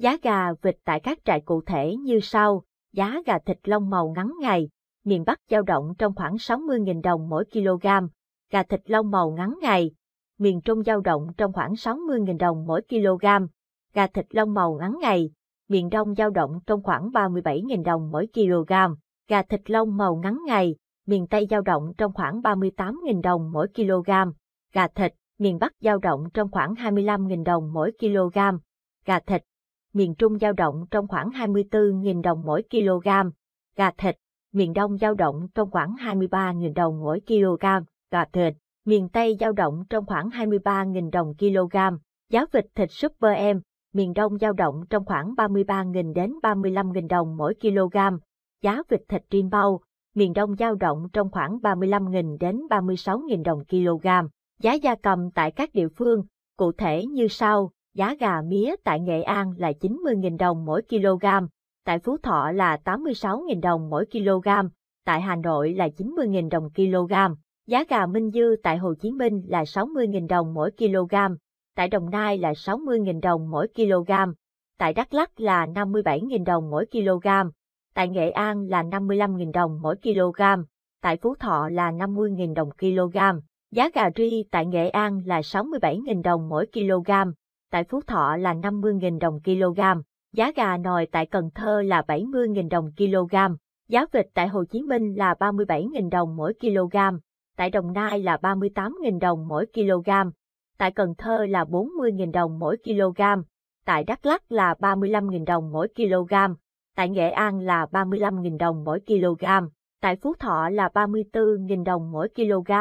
Giá gà vịt tại các trại cụ thể như sau, giá gà thịt lông màu ngắn ngày, miền Bắc dao động trong khoảng 60.000 đồng mỗi kg, gà thịt lông màu ngắn ngày, miền Trung dao động trong khoảng 60.000 đồng mỗi kg, gà thịt lông màu ngắn ngày, miền Đông dao động trong khoảng 37.000 đồng mỗi kg, gà thịt lông màu ngắn ngày, miền Tây dao động trong khoảng 38.000 đồng mỗi kg, gà thịt, miền Bắc dao động trong khoảng 25.000 đồng mỗi kg, gà thịt, miền Trung dao động trong khoảng 24.000 đồng mỗi kg, gà thịt, miền Đông dao động trong khoảng 23.000 đồng mỗi kg, gà thịt, miền Tây dao động trong khoảng 23.000 đồng kg, giá vịt thịt Super Em, miền Đông dao động trong khoảng 33.000 đến 35.000 đồng mỗi kg, giá vịt thịt Rimbau, miền Đông dao động trong khoảng 35.000 đến 36.000 đồng kg, giá gia cầm tại các địa phương, cụ thể như sau giá gà mía tại Nghệ An là 90.000 đồng mỗi kg, tại Phú Thọ là 86.000 đồng mỗi kg, tại Hà Nội là 90.000 đồng kg. Giá gà Minh Dư tại Hồ Chí Minh là 60.000 đồng mỗi kg, tại Đồng Nai là 60.000 đồng mỗi kg, tại Đắk lắc là 57.000 đồng mỗi kg, tại Nghệ An là 55.000 đồng mỗi kg, tại Phú Thọ là 50.000 đồng kg. Giá gà ri tại Nghệ An là 67.000 đồng mỗi kg, tại Phú Thọ là 50.000 đồng kg, giá gà nòi tại Cần Thơ là 70.000 đồng kg, giá vịt tại Hồ Chí Minh là 37.000 đồng mỗi kg, tại Đồng Nai là 38.000 đồng mỗi kg, tại Cần Thơ là 40.000 đồng mỗi kg, tại Đắk Lắk là 35.000 đồng mỗi kg, tại Nghệ An là 35.000 đồng mỗi kg, tại Phú Thọ là 34.000 đồng mỗi kg,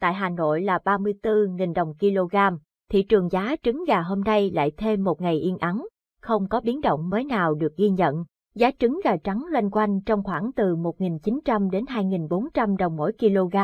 tại Hà Nội là 34.000 đồng kg thị trường giá trứng gà hôm nay lại thêm một ngày yên ắng, không có biến động mới nào được ghi nhận. Giá trứng gà trắng loanh quanh trong khoảng từ 1.900 đến 2.400 đồng mỗi kg.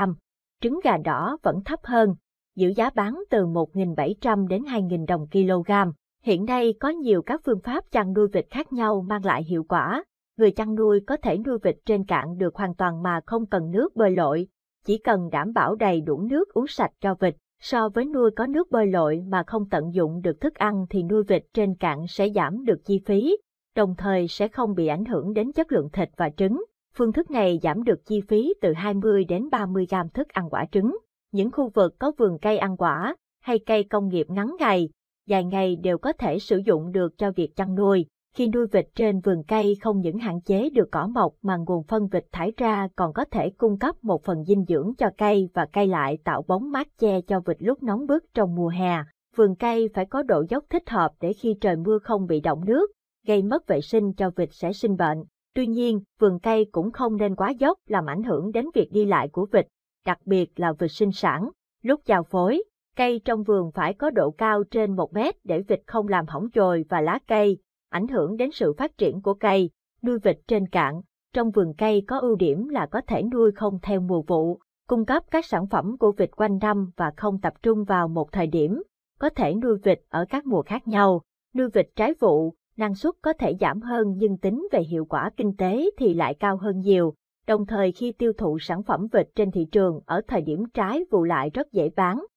Trứng gà đỏ vẫn thấp hơn, giữ giá bán từ 1.700 đến 2.000 đồng kg. Hiện nay có nhiều các phương pháp chăn nuôi vịt khác nhau mang lại hiệu quả. Người chăn nuôi có thể nuôi vịt trên cạn được hoàn toàn mà không cần nước bơi lội, chỉ cần đảm bảo đầy đủ nước uống sạch cho vịt. So với nuôi có nước bơi lội mà không tận dụng được thức ăn thì nuôi vịt trên cạn sẽ giảm được chi phí, đồng thời sẽ không bị ảnh hưởng đến chất lượng thịt và trứng. Phương thức này giảm được chi phí từ 20 đến 30 gram thức ăn quả trứng. Những khu vực có vườn cây ăn quả hay cây công nghiệp ngắn ngày, dài ngày đều có thể sử dụng được cho việc chăn nuôi. Khi nuôi vịt trên vườn cây không những hạn chế được cỏ mọc mà nguồn phân vịt thải ra còn có thể cung cấp một phần dinh dưỡng cho cây và cây lại tạo bóng mát che cho vịt lúc nóng bức trong mùa hè. Vườn cây phải có độ dốc thích hợp để khi trời mưa không bị động nước, gây mất vệ sinh cho vịt sẽ sinh bệnh. Tuy nhiên, vườn cây cũng không nên quá dốc làm ảnh hưởng đến việc đi lại của vịt, đặc biệt là vịt sinh sản. Lúc chào phối, cây trong vườn phải có độ cao trên 1 mét để vịt không làm hỏng chồi và lá cây ảnh hưởng đến sự phát triển của cây. Nuôi vịt trên cạn, trong vườn cây có ưu điểm là có thể nuôi không theo mùa vụ, cung cấp các sản phẩm của vịt quanh năm và không tập trung vào một thời điểm, có thể nuôi vịt ở các mùa khác nhau. Nuôi vịt trái vụ, năng suất có thể giảm hơn nhưng tính về hiệu quả kinh tế thì lại cao hơn nhiều. Đồng thời khi tiêu thụ sản phẩm vịt trên thị trường ở thời điểm trái vụ lại rất dễ bán,